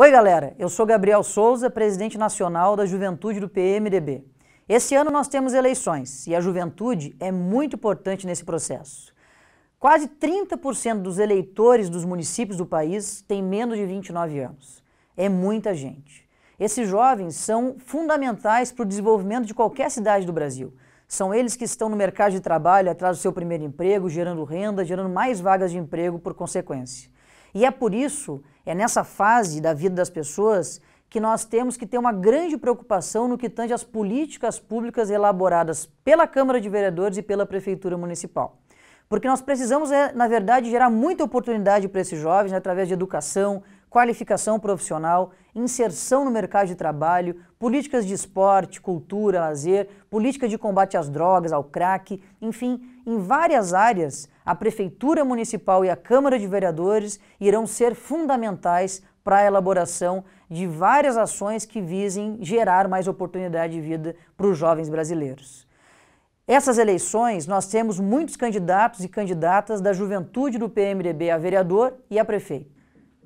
Oi, galera. Eu sou Gabriel Souza, presidente nacional da Juventude do PMDB. Esse ano nós temos eleições e a juventude é muito importante nesse processo. Quase 30% dos eleitores dos municípios do país têm menos de 29 anos. É muita gente. Esses jovens são fundamentais para o desenvolvimento de qualquer cidade do Brasil. São eles que estão no mercado de trabalho atrás do seu primeiro emprego, gerando renda, gerando mais vagas de emprego por consequência. E é por isso, é nessa fase da vida das pessoas que nós temos que ter uma grande preocupação no que tange às políticas públicas elaboradas pela Câmara de Vereadores e pela Prefeitura Municipal. Porque nós precisamos, é, na verdade, gerar muita oportunidade para esses jovens né, através de educação, qualificação profissional, inserção no mercado de trabalho, políticas de esporte, cultura, lazer, política de combate às drogas, ao crack, enfim, em várias áreas, a Prefeitura Municipal e a Câmara de Vereadores irão ser fundamentais para a elaboração de várias ações que visem gerar mais oportunidade de vida para os jovens brasileiros. Essas eleições, nós temos muitos candidatos e candidatas da juventude do PMDB a vereador e a prefeito.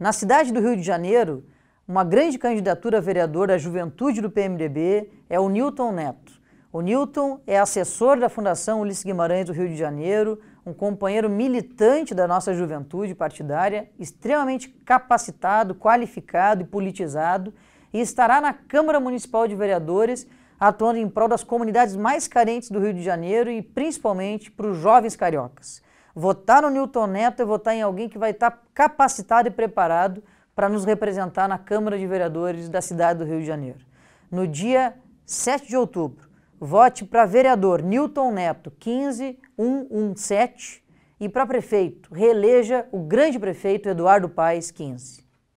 Na cidade do Rio de Janeiro, uma grande candidatura a vereador da juventude do PMDB é o Newton Neto. O Newton é assessor da Fundação Ulisses Guimarães do Rio de Janeiro, um companheiro militante da nossa juventude partidária, extremamente capacitado, qualificado e politizado, e estará na Câmara Municipal de Vereadores, atuando em prol das comunidades mais carentes do Rio de Janeiro e principalmente para os jovens cariocas votar tá no Newton Neto é votar tá em alguém que vai estar tá capacitado e preparado para nos representar na Câmara de Vereadores da cidade do Rio de Janeiro. No dia 7 de outubro, vote para vereador Newton Neto 15117 e para prefeito, reeleja o grande prefeito Eduardo Paes 15.